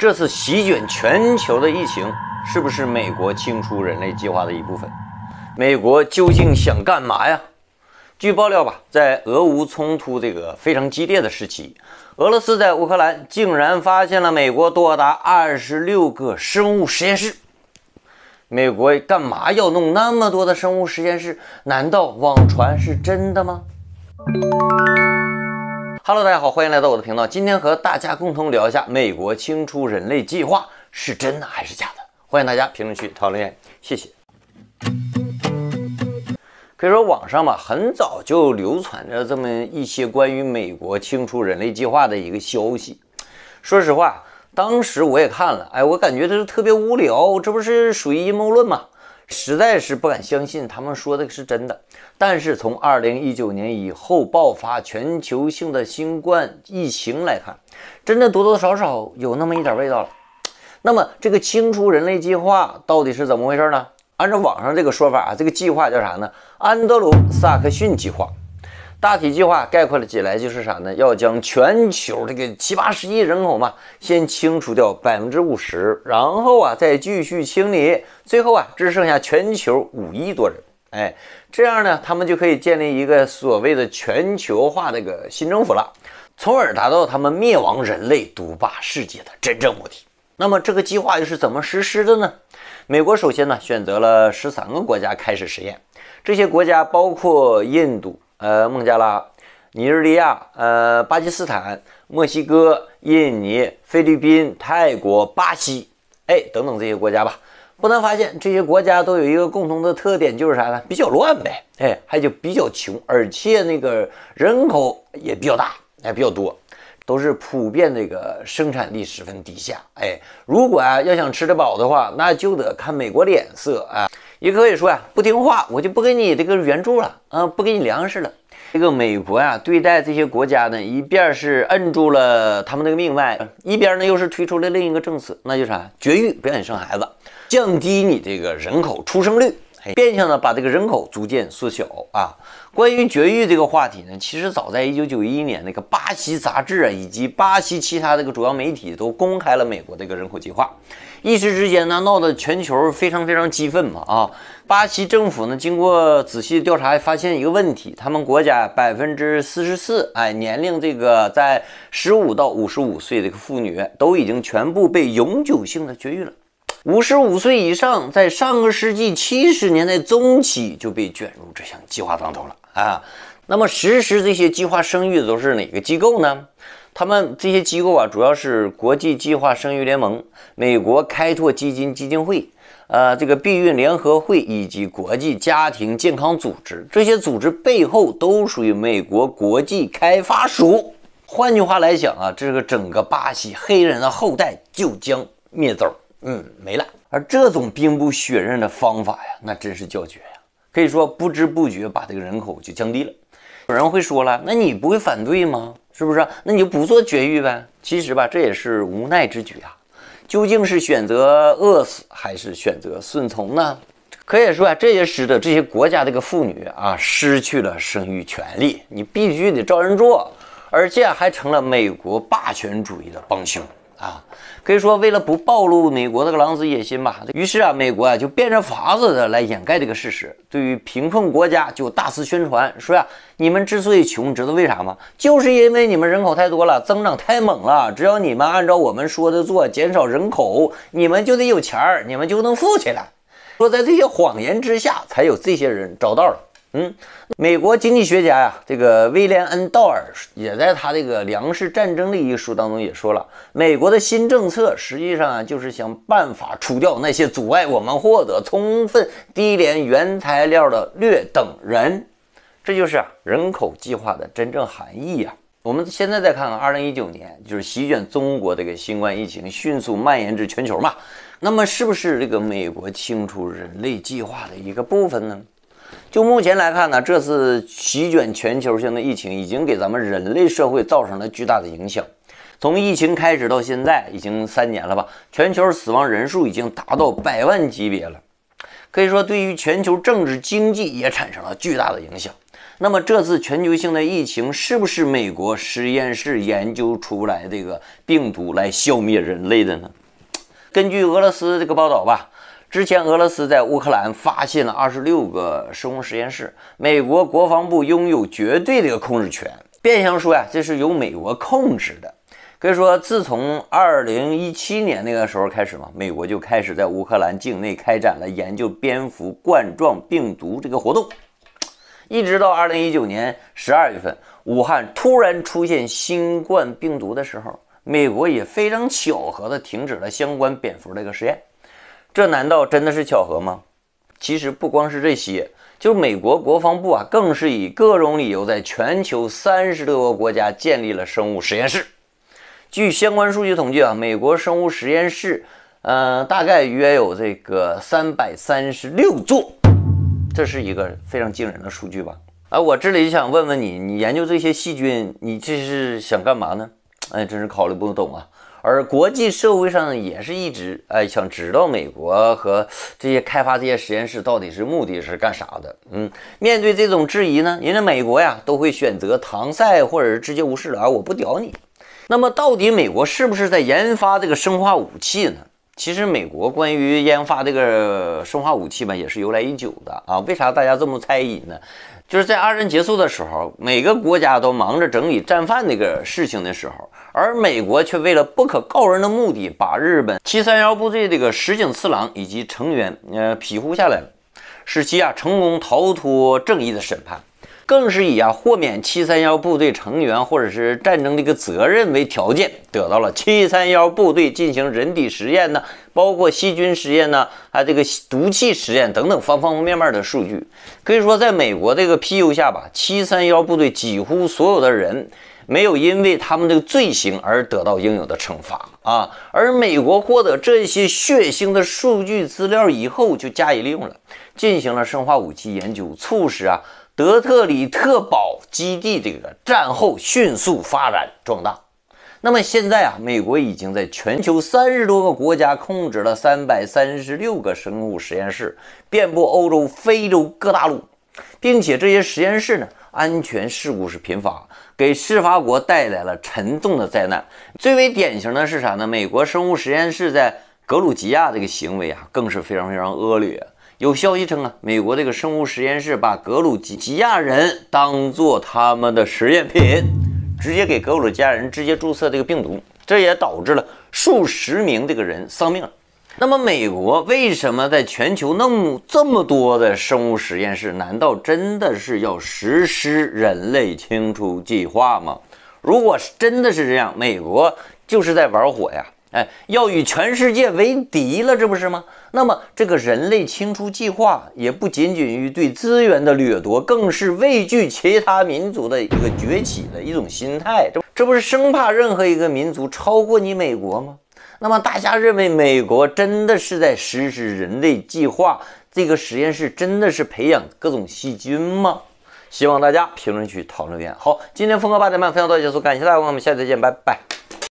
这次席卷全球的疫情是不是美国清除人类计划的一部分？美国究竟想干嘛呀？据爆料吧，在俄乌冲突这个非常激烈的时期，俄罗斯在乌克兰竟然发现了美国多达二十六个生物实验室。美国干嘛要弄那么多的生物实验室？难道网传是真的吗？Hello，大家好，欢迎来到我的频道。今天和大家共同聊一下美国清除人类计划是真的还是假的？欢迎大家评论区讨论，谢谢。可以说网上吧，很早就流传着这么一些关于美国清除人类计划的一个消息。说实话，当时我也看了，哎，我感觉这是特别无聊，这不是属于阴谋论吗？实在是不敢相信他们说的是真的，但是从二零一九年以后爆发全球性的新冠疫情来看，真的多多少少有那么一点味道了。那么这个清除人类计划到底是怎么回事呢？按照网上这个说法，啊，这个计划叫啥呢？安德鲁·萨克逊计划。大体计划概括了起来就是啥呢？要将全球这个七八十亿人口嘛，先清除掉百分之五十，然后啊再继续清理，最后啊只剩下全球五亿多人。哎，这样呢，他们就可以建立一个所谓的全球化这个新政府了，从而达到他们灭亡人类、独霸世界的真正目的。那么这个计划又是怎么实施的呢？美国首先呢选择了十三个国家开始实验，这些国家包括印度。呃，孟加拉、尼日利亚、呃，巴基斯坦、墨西哥、印尼、菲律宾、泰国、巴西，哎，等等这些国家吧，不难发现，这些国家都有一个共同的特点，就是啥呢？比较乱呗，哎，还就比较穷，而且那个人口也比较大，还比较多，都是普遍这个生产力十分低下，哎，如果啊要想吃得饱的话，那就得看美国脸色啊。也可以说呀，不听话，我就不给你这个援助了啊，不给你粮食了。这个美国呀，对待这些国家呢，一边是摁住了他们那个命脉，一边呢又是推出了另一个政策，那就是啥，绝育，不让你生孩子，降低你这个人口出生率。变相的把这个人口逐渐缩小啊。关于绝育这个话题呢，其实早在一九九一年，那个巴西杂志啊，以及巴西其他这个主要媒体都公开了美国这个人口计划，一时之间呢，闹得全球非常非常激愤嘛啊。巴西政府呢，经过仔细调查，发现一个问题：他们国家百分之四十四，哎，年龄这个在十五到五十五岁这个妇女，都已经全部被永久性的绝育了。五十五岁以上，在上个世纪七十年代中期就被卷入这项计划当中了啊。那么实施这些计划生育的都是哪个机构呢？他们这些机构啊，主要是国际计划生育联盟、美国开拓基金基金会、呃，这个避孕联合会以及国际家庭健康组织。这些组织背后都属于美国国际开发署。换句话来讲啊，这个整个巴西黑人的后代就将灭走。嗯，没了。而这种兵不血刃的方法呀，那真是叫绝呀！可以说不知不觉把这个人口就降低了。有人会说了，那你不会反对吗？是不是？那你就不做绝育呗？其实吧，这也是无奈之举啊。究竟是选择饿死，还是选择顺从呢？可以说啊，这也使得这些国家的个妇女啊失去了生育权利，你必须得照人做，而且还成了美国霸权主义的帮凶。啊，可以说为了不暴露美国这个狼子野心吧，于是啊，美国啊就变着法子的来掩盖这个事实。对于贫困国家，就大肆宣传说呀，你们之所以穷，知道为啥吗？就是因为你们人口太多了，增长太猛了。只要你们按照我们说的做，减少人口，你们就得有钱儿，你们就能富起来。说在这些谎言之下，才有这些人找到了。嗯，美国经济学家呀，这个威廉·恩道尔也在他这个《粮食战争》的一书当中也说了，美国的新政策实际上啊，就是想办法除掉那些阻碍我们获得充分低廉原材料的劣等人，这就是啊人口计划的真正含义呀。我们现在再看看，二零一九年就是席卷中国这个新冠疫情迅速蔓延至全球嘛，那么是不是这个美国清除人类计划的一个部分呢？就目前来看呢，这次席卷全球性的疫情已经给咱们人类社会造成了巨大的影响。从疫情开始到现在，已经三年了吧？全球死亡人数已经达到百万级别了，可以说对于全球政治经济也产生了巨大的影响。那么，这次全球性的疫情是不是美国实验室研究出来这个病毒来消灭人类的呢？根据俄罗斯这个报道吧。之前，俄罗斯在乌克兰发现了二十六个生物实验室，美国国防部拥有绝对的控制权，变相说呀，这是由美国控制的。可以说，自从二零一七年那个时候开始嘛，美国就开始在乌克兰境内开展了研究蝙蝠冠状病毒这个活动，一直到二零一九年十二月份，武汉突然出现新冠病毒的时候，美国也非常巧合的停止了相关蝙蝠这个实验。这难道真的是巧合吗？其实不光是这些，就美国国防部啊，更是以各种理由在全球三十多个国家建立了生物实验室。据相关数据统计啊，美国生物实验室，呃，大概约有这个三百三十六座，这是一个非常惊人的数据吧。啊，我这里想问问你，你研究这些细菌，你这是想干嘛呢？哎，真是考虑不懂啊。而国际社会上也是一直哎想知道美国和这些开发这些实验室到底是目的是干啥的？嗯，面对这种质疑呢，人家美国呀都会选择搪塞或者直接无视啊，我不屌你。那么到底美国是不是在研发这个生化武器呢？其实美国关于研发这个生化武器吧，也是由来已久的啊。为啥大家这么猜疑呢？就是在二战结束的时候，每个国家都忙着整理战犯这个事情的时候，而美国却为了不可告人的目的，把日本七三幺部队这个石井次郎以及成员，呃，庇护下来了，使其啊成功逃脱正义的审判。更是以啊豁免七三幺部队成员或者是战争的一个责任为条件，得到了七三幺部队进行人体实验呢，包括细菌实验呢，哎这个毒气实验等等方方面面的数据。可以说，在美国这个庇佑下吧，七三幺部队几乎所有的人没有因为他们的罪行而得到应有的惩罚啊。而美国获得这些血腥的数据资料以后，就加以利用了，进行了生化武器研究，促使啊。德特里特堡基地这个战后迅速发展壮大。那么现在啊，美国已经在全球三十多个国家控制了三百三十六个生物实验室，遍布欧洲、非洲各大陆，并且这些实验室呢，安全事故是频发，给事发国带来了沉重的灾难。最为典型的是啥呢？美国生物实验室在格鲁吉亚这个行为啊，更是非常非常恶劣。有消息称啊，美国这个生物实验室把格鲁吉吉亚人当做他们的实验品，直接给格鲁吉亚人直接注射这个病毒，这也导致了数十名这个人丧命。那么，美国为什么在全球那么这么多的生物实验室？难道真的是要实施人类清除计划吗？如果是真的是这样，美国就是在玩火呀！哎，要与全世界为敌了，这不是吗？那么，这个人类清除计划也不仅仅于对资源的掠夺，更是畏惧其他民族的一个崛起的一种心态。这这不是生怕任何一个民族超过你美国吗？那么，大家认为美国真的是在实施人类计划？这个实验室真的是培养各种细菌吗？希望大家评论区讨论一下。好，今天峰哥八点半分享到结束，感谢大家，我们下次见，拜拜。